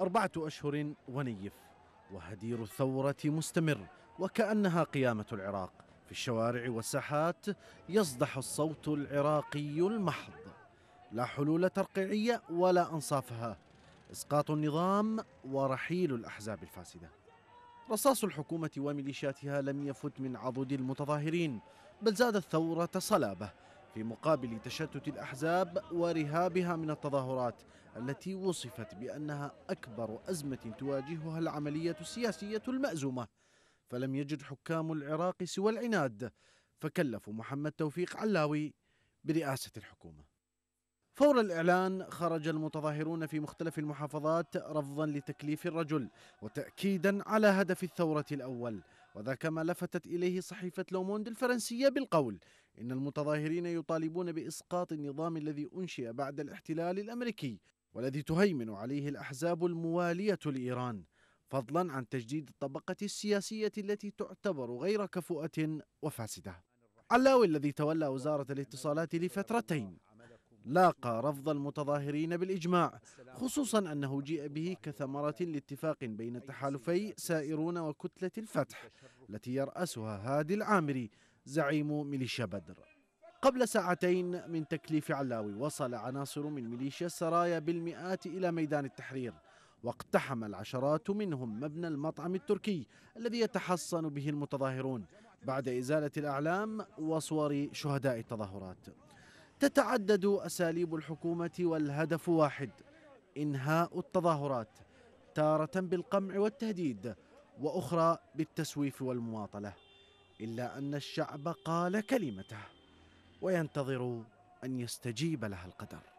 أربعة أشهر ونيف وهدير الثورة مستمر وكأنها قيامة العراق في الشوارع والساحات يصدح الصوت العراقي المحض لا حلول ترقيعية ولا أنصافها إسقاط النظام ورحيل الأحزاب الفاسدة رصاص الحكومة وميليشياتها لم يفت من عضد المتظاهرين بل زاد الثورة صلابة في مقابل تشتت الأحزاب ورهابها من التظاهرات التي وصفت بأنها أكبر أزمة تواجهها العملية السياسية المأزومة فلم يجد حكام العراق سوى العناد فكلفوا محمد توفيق علاوي برئاسة الحكومة فور الإعلان خرج المتظاهرون في مختلف المحافظات رفضا لتكليف الرجل وتأكيدا على هدف الثورة الأول وذاك ما لفتت إليه صحيفة لوموند الفرنسية بالقول إن المتظاهرين يطالبون بإسقاط النظام الذي أنشئ بعد الاحتلال الأمريكي والذي تهيمن عليه الأحزاب الموالية لإيران فضلا عن تجديد الطبقة السياسية التي تعتبر غير كفؤة وفاسدة علاوي الذي تولى وزارة الاتصالات لفترتين لاقى رفض المتظاهرين بالإجماع خصوصا أنه جيء به كثمرة لاتفاق بين تحالفي سائرون وكتلة الفتح التي يرأسها هادي العامري زعيم ميليشيا بدر قبل ساعتين من تكليف علاوي وصل عناصر من ميليشيا السرايا بالمئات إلى ميدان التحرير واقتحم العشرات منهم مبنى المطعم التركي الذي يتحصن به المتظاهرون بعد إزالة الأعلام وصور شهداء التظاهرات تتعدد أساليب الحكومة والهدف واحد إنهاء التظاهرات تارة بالقمع والتهديد وأخرى بالتسويف والمواطلة الا ان الشعب قال كلمته وينتظر ان يستجيب لها القدر